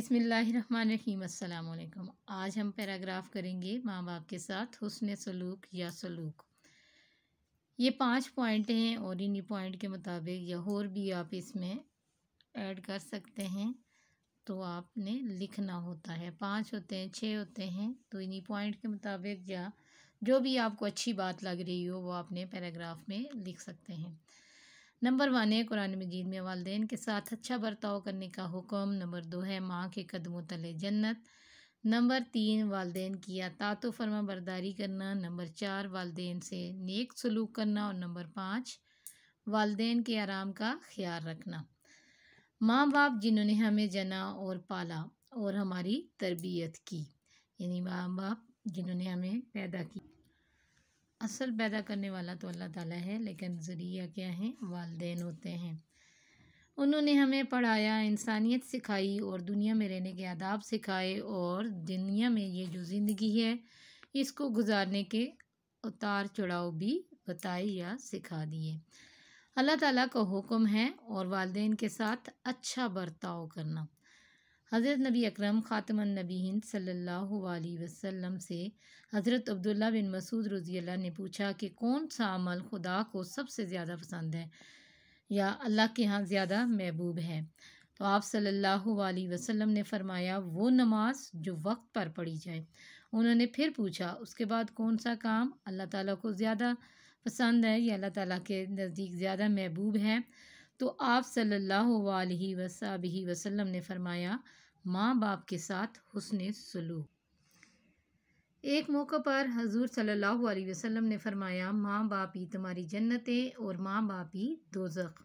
अस्सलाम वालेकुम आज हम पैराग्राफ करेंगे माँ बाप के साथ हुसन सलूक या सलूक ये पांच पॉइंट हैं और इन्हीं पॉइंट के मुताबिक या और भी आप इसमें ऐड कर सकते हैं तो आपने लिखना होता है पांच होते हैं छः होते हैं तो इन्हीं पॉइंट के मुताबिक या जो भी आपको अच्छी बात लग रही हो वो आपने पैराग्राफ में लिख सकते हैं नंबर वन है कुरान मजीद में वालदेन के साथ अच्छा बर्ताव करने का हुक्म नंबर दो है माँ के कदमों तले जन्नत नंबर तीन वालदेन की अतात फर्मा बरदारी करना नंबर चार वालदेन से नेक सलूक करना और नंबर पाँच वालदेन के आराम का ख्याल रखना माँ बाप जिन्होंने हमें जना और पाला और हमारी तरबियत की यानी माँ बाप जिन्होंने हमें पैदा की असल पैदा करने वाला तो अल्लाह ताला है लेकिन ज़रिया क्या है वालदे होते हैं उन्होंने हमें पढ़ाया इंसानियत सिखाई और दुनिया में रहने के आदाब सिखाए और दुनिया में ये जो ज़िंदगी है इसको गुजारने के उतार चढ़ाव भी बताए या सिखा दिए अल्लाह ताला का हुक्म है और वालदेन के साथ अच्छा बर्ताव करना हज़रत नबी अकरम ख़ातमनबीन सल्लल्लाहु अलैहि वसल्लम से हज़रत अब्दुल्ला बिन मसूद रज़ी अल्लाह ने पूछा कि कौन सा अमल खुदा को सबसे ज़्यादा पसंद है या अल्लाह के यहाँ ज़्यादा महबूब है तो आप सल्लल्लाहु अलैहि वसल्लम ने फरमाया वो नमाज जो वक्त पर पढ़ी जाए उन्होंने फिर पूछा उसके बाद कौन सा काम अल्लाह ताली को ज़्यादा पसंद है या अल्लाह ताली के नज़दीक ज़्यादा महबूब है तो आप सल्लल्लाहु अलैहि ने फरमाया माँ बाप के साथ हुसन सलूक एक मौके पर हजूर सल्लल्लाहु अलैहि वसल्लम ने फरमाया माँ बाप ही तुम्हारी जन्नतें और माँ बाप ही दोजख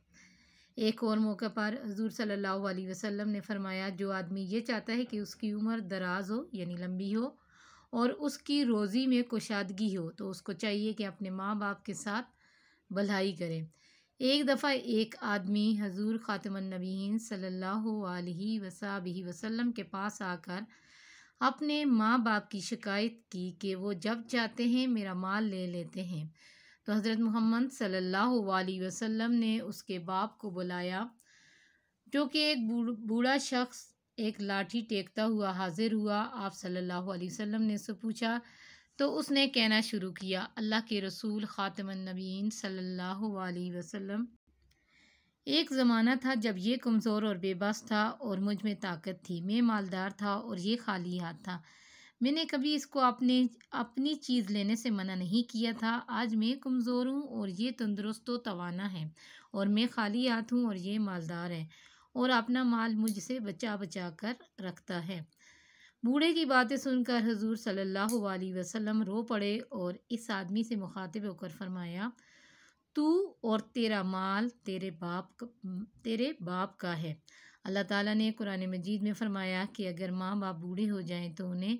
एक और मौके पर हजूर सल्लल्लाहु अलैहि वसल्लम ने फरमाया जो आदमी ये चाहता है कि उसकी उम्र दराज हो यानी लंबी हो और उसकी रोज़ी में कुशादगी हो तो उसको चाहिए कि अपने माँ बाप के साथ भलाई करें एक दफ़ा एक आदमी हजूर ख़ातमनबीन सल्लल्लाहु अलैहि वसल्लम के पास आकर अपने माँ बाप की शिकायत की कि वो जब चाहते हैं मेरा माल ले लेते हैं तो हज़रत मोहम्मद सल्लल्लाहु अलैहि वसल्लम ने उसके बाप को बुलाया जो कि एक बूढ़ा शख्स एक लाठी टेकता हुआ हाजिर हुआ आप सल्लल्लाहु अलैहि वसल्लम ने उससे पूछा तो उसने कहना शुरू किया अल्लाह के रसूल ख़ातमनबीन नबीन अलैहि एक ज़माना था जब ये कमज़ोर और बेबस था और मुझ में ताकत थी मैं मालदार था और ये खाली हाथ था मैंने कभी इसको अपने अपनी चीज़ लेने से मना नहीं किया था आज मैं कमज़ोर हूँ और ये तंदुरुस्त व तोाना है और मैं खाली हाथ हूँ और ये मालदार है और अपना माल मुझसे बचा बचा कर रखता है बूढ़े की बातें सुनकर हजूर सल्लल्लाहु अलैहि वसल्लम रो पड़े और इस आदमी से मुखातिब होकर फरमाया तू और तेरा माल तेरे बाप तेरे बाप का है अल्लाह ताला ने कुरान मजीद में फ़रमाया कि अगर माँ बाप बूढ़े हो जाएं तो उन्हें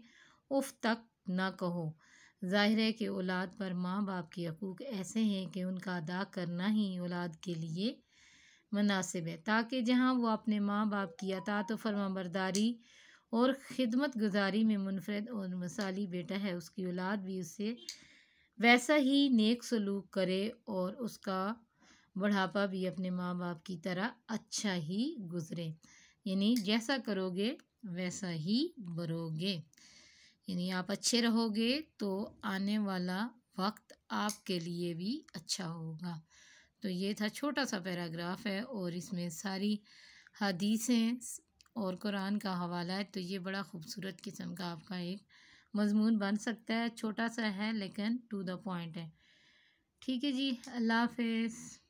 उफ तक ना कहो ज़ाहिर है कि औलाद पर माँ बाप के हकूक़ ऐसे हैं कि उनका अदा करना ही औलाद के लिए मुनासिब है ताकि जहाँ वो अपने माँ बाप की अता तो फरमाबरदारी और ख़िदमत गुजारी में मुनफरद और मसाली बेटा है उसकी औलाद भी उससे वैसा ही नेक सलूक करे और उसका बढ़ापा भी अपने माँ बाप की तरह अच्छा ही गुजरे यानी जैसा करोगे वैसा ही बरोगे यानी आप अच्छे रहोगे तो आने वाला वक्त आपके लिए भी अच्छा होगा तो ये था छोटा सा पैराग्राफ है और इसमें सारी हदीसें और कुरान का हवाला है तो ये बड़ा खूबसूरत किस्म का आपका एक मजमून बन सकता है छोटा सा है लेकिन टू द पॉइंट है ठीक है जी अल्लाह हाफ